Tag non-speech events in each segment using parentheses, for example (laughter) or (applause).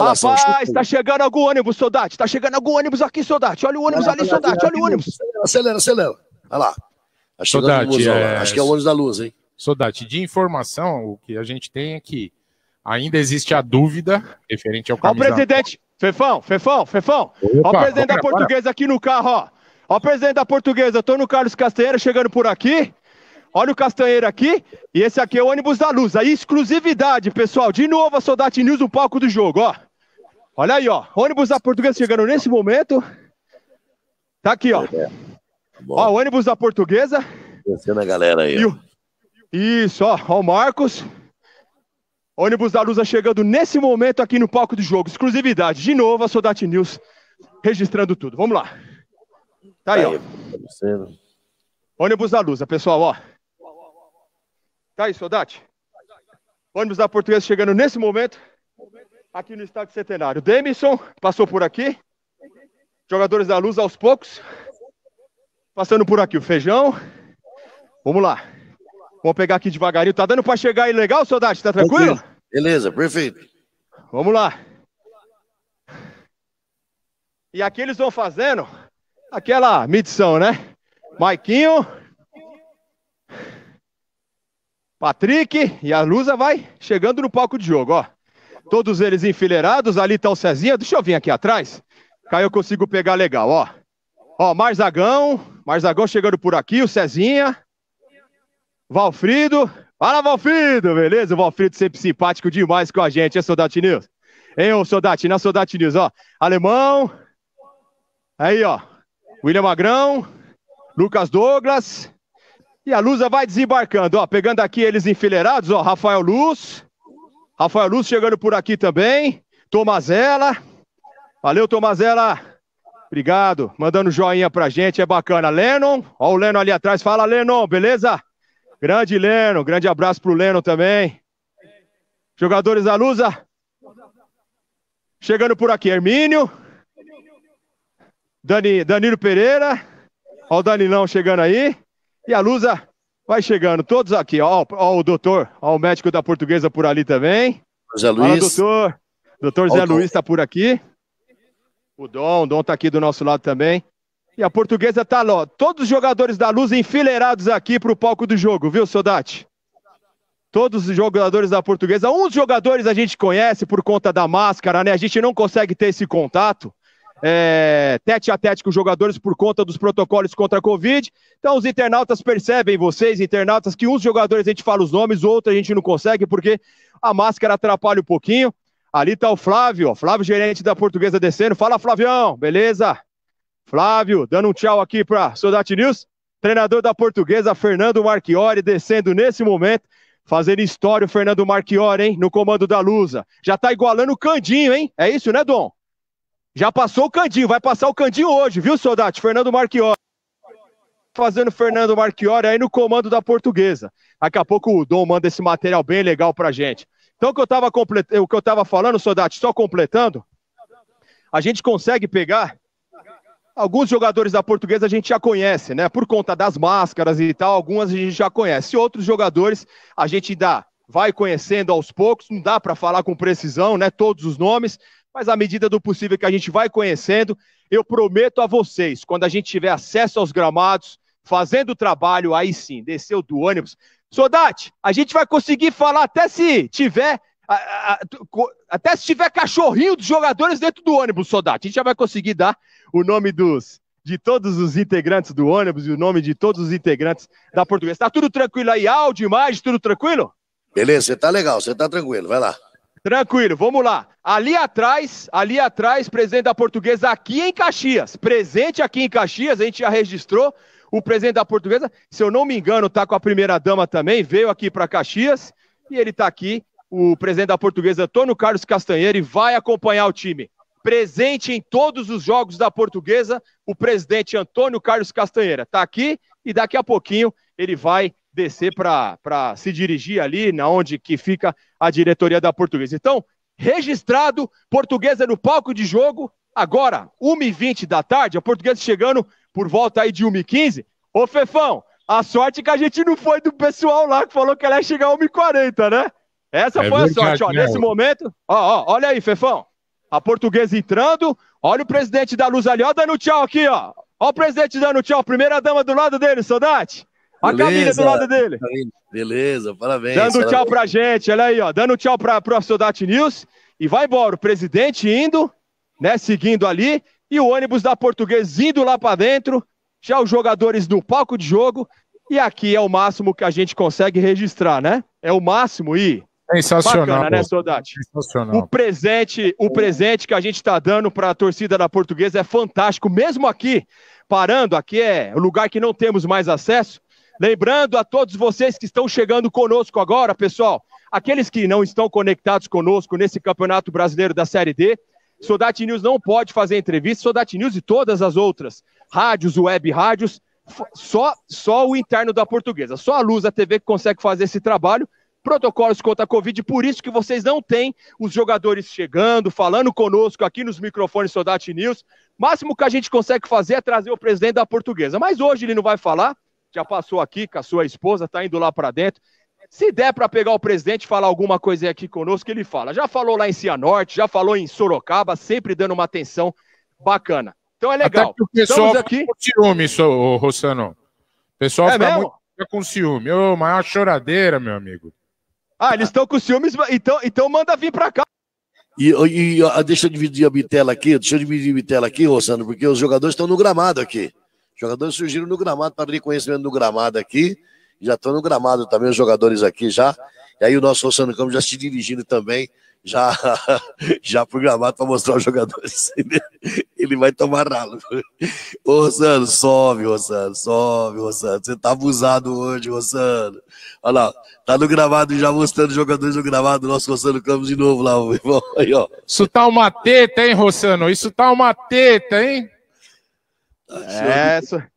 Rapaz, está chegando algum ônibus, soldado? Está chegando algum ônibus aqui, soldado? Olha o ônibus ali, soldado! Olha o ônibus. Acelera, acelera. Olha lá. Tá Soldate, é- Acho que é o ônibus da luz, hein? Soldado, de informação, o que a gente tem é que ainda existe a dúvida referente ao camisa... Ó, o presidente. Fefão, Fefão, Fefão. Opa, olha o presidente da portuguesa para. aqui no carro, ó. Ó o presidente da portuguesa, no Carlos Castanheira, chegando por aqui. Olha o Castanheira aqui. E esse aqui é o ônibus da luz. Aí, exclusividade, pessoal. De novo a Soldati News, o palco do jogo, ó. Olha aí, ó. Ônibus da Portuguesa chegando nesse momento. Tá aqui, ó. É, ó, o ônibus da Portuguesa. Descendo a galera aí. Ó. Isso, ó. Ó, o Marcos. Ônibus da Lusa chegando nesse momento aqui no palco do jogo. Exclusividade. De novo a Soldati News registrando tudo. Vamos lá. Tá aí, aí ó. Tá ônibus da Lusa, pessoal, ó. Tá aí, soldado! Ônibus da Portuguesa chegando nesse momento, aqui no estádio centenário. Demison passou por aqui. Jogadores da luz aos poucos. Passando por aqui o feijão. Vamos lá. Vamos pegar aqui devagarinho. Tá dando para chegar aí legal, soldado? Tá tranquilo? tranquilo? Beleza, perfeito. Vamos lá. E aqui eles vão fazendo aquela medição, né? Maiquinho Patrick e a Lusa vai chegando no palco de jogo, ó. Todos eles enfileirados, ali tá o Cezinha. Deixa eu vir aqui atrás. Caiu eu consigo pegar legal, ó. Ó, Marzagão, Marzagão chegando por aqui, o Cezinha. Valfrido. Fala, Valfrido, beleza? O Valfrido sempre simpático demais com a gente, é Soldat News? Hein, ô Soldat, na Soldat News, ó. Alemão. Aí, ó. William Magrão. Lucas Douglas. E a Lusa vai desembarcando, ó, pegando aqui eles enfileirados, ó, Rafael Luz. Rafael Luz chegando por aqui também. Tomazella. Valeu, Tomazella. Obrigado. Mandando joinha pra gente, é bacana. Lennon, ó o Lennon ali atrás. Fala, Lennon, beleza? Grande Lennon, grande abraço pro Lennon também. Jogadores da Lusa. Chegando por aqui, Hermínio. Dani, Danilo Pereira. Ó o Danilão chegando aí. E a Lusa vai chegando, todos aqui. Ó, ó o doutor, ó o médico da portuguesa por ali também. Zé Luiz. Fala, doutor. Doutor Zé Luiz está por aqui. O Dom, o Dom está aqui do nosso lado também. E a portuguesa tá lá, ó, todos os jogadores da Lusa enfileirados aqui para o palco do jogo, viu, Sodate? Todos os jogadores da portuguesa. Uns jogadores a gente conhece por conta da máscara, né? A gente não consegue ter esse contato é, tete a tete com os jogadores por conta dos protocolos contra a Covid. Então, os internautas percebem, vocês, internautas, que uns jogadores a gente fala os nomes, outros a gente não consegue, porque a máscara atrapalha um pouquinho. Ali tá o Flávio, ó, Flávio, gerente da Portuguesa descendo. Fala, Flavião, beleza? Flávio, dando um tchau aqui para Sodate News. Treinador da Portuguesa, Fernando Marchiori, descendo nesse momento. Fazendo história o Fernando Marchiori, hein? No comando da Lusa. Já tá igualando o Candinho, hein? É isso, né, Dom? Já passou o Candinho, vai passar o Candinho hoje, viu, Soldati? Fernando Marchiori. Fazendo Fernando Marchiori aí no comando da portuguesa. Daqui a pouco o Dom manda esse material bem legal pra gente. Então, o que eu tava, complet... o que eu tava falando, Soldati, só completando, a gente consegue pegar alguns jogadores da portuguesa a gente já conhece, né? Por conta das máscaras e tal, algumas a gente já conhece. Outros jogadores a gente dá, vai conhecendo aos poucos, não dá para falar com precisão, né? Todos os nomes, mas à medida do possível que a gente vai conhecendo, eu prometo a vocês, quando a gente tiver acesso aos gramados, fazendo o trabalho, aí sim, desceu do ônibus. Soldate, a gente vai conseguir falar até se tiver. Até se tiver cachorrinho dos jogadores dentro do ônibus, Soldate. A gente já vai conseguir dar o nome dos, de todos os integrantes do ônibus e o nome de todos os integrantes da portuguesa. Tá tudo tranquilo aí? Áudio, imagem, tudo tranquilo? Beleza, você tá legal, você tá tranquilo, vai lá. Tranquilo, vamos lá. Ali atrás, ali atrás, presidente da Portuguesa aqui em Caxias, presente aqui em Caxias, a gente já registrou o presidente da Portuguesa, se eu não me engano, está com a primeira dama também, veio aqui para Caxias e ele está aqui, o presidente da Portuguesa, Antônio Carlos Castanheira, e vai acompanhar o time. Presente em todos os jogos da Portuguesa, o presidente Antônio Carlos Castanheira está aqui e daqui a pouquinho ele vai descer para se dirigir ali, na onde que fica a diretoria da Portuguesa. Então, registrado, Portuguesa no palco de jogo, agora, 1h20 da tarde, a Portuguesa chegando por volta aí de 1h15. Ô, Fefão, a sorte é que a gente não foi do pessoal lá que falou que ela ia chegar a 1h40, né? Essa é foi a sorte, ó, né, nesse momento. Ó, ó, olha aí, Fefão. A portuguesa entrando. Olha o presidente da Luz ali, ó, dando tchau aqui, ó. Ó o presidente dando tchau. Primeira dama do lado dele, saudade a Camila do lado dele. Beleza, parabéns. Dando parabéns. tchau pra gente, olha aí, ó. Dando tchau pra, pro Soldati News. E vai embora, o presidente indo, né, seguindo ali. E o ônibus da Portuguesa indo lá para dentro. Já os jogadores no palco de jogo. E aqui é o máximo que a gente consegue registrar, né? É o máximo e... Sensacional. Bacana, né, Soldati? Sensacional. O presente, o presente que a gente está dando para a torcida da Portuguesa é fantástico, mesmo aqui, parando, aqui é o lugar que não temos mais acesso, Lembrando a todos vocês que estão chegando conosco agora, pessoal, aqueles que não estão conectados conosco nesse Campeonato Brasileiro da Série D, Sodate News não pode fazer entrevista, Sodate News e todas as outras rádios, web rádios, só, só o interno da portuguesa, só a Luz, a TV que consegue fazer esse trabalho, protocolos contra a Covid, por isso que vocês não têm os jogadores chegando, falando conosco aqui nos microfones Sodate News. Máximo que a gente consegue fazer é trazer o presidente da portuguesa. Mas hoje ele não vai falar, já passou aqui com a sua esposa, tá indo lá para dentro. Se der para pegar o presidente e falar alguma coisa aqui conosco, ele fala. Já falou lá em Cianorte, já falou em Sorocaba, sempre dando uma atenção bacana. Então é legal. Até que o pessoal Estamos aqui... com ciúme, so, Rossano. O pessoal é fica muito com ciúme. Ô, maior choradeira, meu amigo. Ah, eles estão com ciúmes, então, então manda vir para cá. E, e, ah, deixa eu dividir a bitela aqui, deixa eu dividir a bitela aqui, Rossano, porque os jogadores estão no gramado aqui. Jogadores surgiram no gramado, para reconhecimento do gramado aqui. Já estão no gramado também, os jogadores aqui já. E aí o nosso Rossano Campos já se dirigindo também, já, (laughs) já pro gramado para mostrar os jogadores. (laughs) Ele vai tomar ralo. Ô, Rossano, sobe, Rossano, sobe, Rossano. Você tá abusado hoje, Rossano. Olha lá, tá no gramado já mostrando os jogadores no gramado, nosso Rossano Campos de novo lá, meu irmão. Aí, ó. Isso tá uma teta, hein, Rossano? Isso tá uma teta, hein? É essa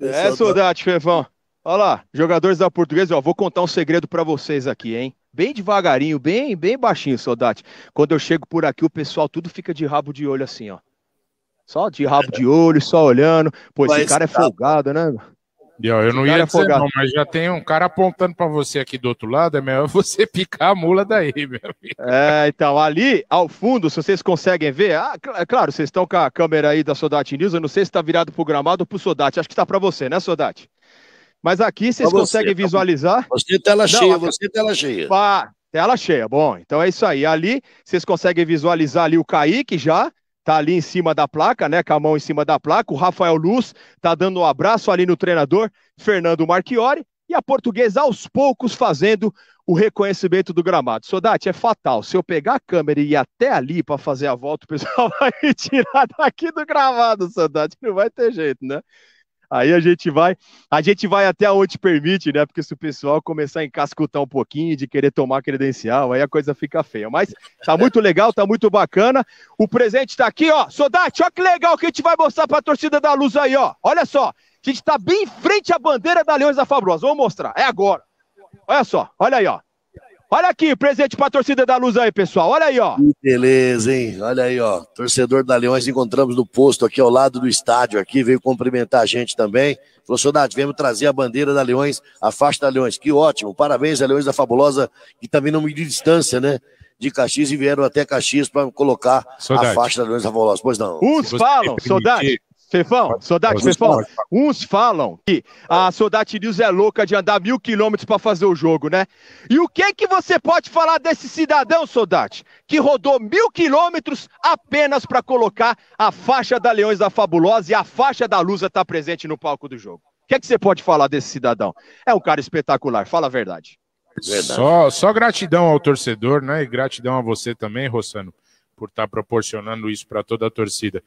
é, tá- saudade, Fevão. Olha lá, jogadores da Portuguesa, ó, vou contar um segredo para vocês aqui, hein? Bem devagarinho, bem, bem baixinho, Saudade. Quando eu chego por aqui, o pessoal tudo fica de rabo de olho assim, ó. Só de rabo de olho, só olhando. Pô, esse cara é tá- folgado, né? Eu não ia dizer não, mas já tem um cara apontando para você aqui do outro lado, é melhor (laughs) você picar a mula daí, meu amigo. É, então, ali, ao fundo, se vocês conseguem ver, ah, é claro, vocês estão com a câmera aí da Sodate News, eu não sei se está virado para o gramado ou para o Sodate, acho que está para você, né, Sodate? Mas aqui vocês conseguem tá visualizar... Você é tela não, cheia, a... você é tela cheia. Pá, ah, tela cheia, bom, então é isso aí. Ali, vocês conseguem visualizar ali o Kaique já, tá ali em cima da placa, né? Com a mão em cima da placa. O Rafael Luz tá dando um abraço ali no treinador Fernando Marchiori e a portuguesa aos poucos fazendo o reconhecimento do gramado. Sodate, é fatal. Se eu pegar a câmera e ir até ali para fazer a volta, o pessoal (laughs) vai me tirar daqui do gramado, Sodate. Não vai ter jeito, né? Aí a gente vai, a gente vai até onde permite, né? Porque se o pessoal começar a encascutar um pouquinho de querer tomar credencial, aí a coisa fica feia. Mas tá muito legal, tá muito bacana. O presente tá aqui, ó. Sodate, olha que legal que a gente vai mostrar pra torcida da Luz aí, ó. Olha só. A gente tá bem em frente à bandeira da Leões da Fabrosa. Vamos mostrar. É agora. Olha só, olha aí, ó. Olha aqui, presente pra torcida da Luz aí, pessoal. Olha aí, ó. Que beleza, hein? Olha aí, ó. Torcedor da Leões, encontramos no posto aqui ao lado do estádio aqui, veio cumprimentar a gente também. Falou, Soldado, viemos trazer a bandeira da Leões, a faixa da Leões. Que ótimo. Parabéns a Leões da Fabulosa, que também não mediu distância, né? de Caxias e vieram até Caxias para colocar a faixa da Leões da Fabulosa. Pois não. Uns falam, soldado. Fefão, Sodate, Fefão, uns falam que a Sodate News é louca de andar mil quilômetros para fazer o jogo, né? E o que que você pode falar desse cidadão, Sodate, que rodou mil quilômetros apenas para colocar a faixa da Leões da Fabulosa e a faixa da Lusa tá presente no palco do jogo? O que, que você pode falar desse cidadão? É um cara espetacular, fala a verdade. verdade. Só, só gratidão ao torcedor, né? E gratidão a você também, Rossano, por estar tá proporcionando isso para toda a torcida.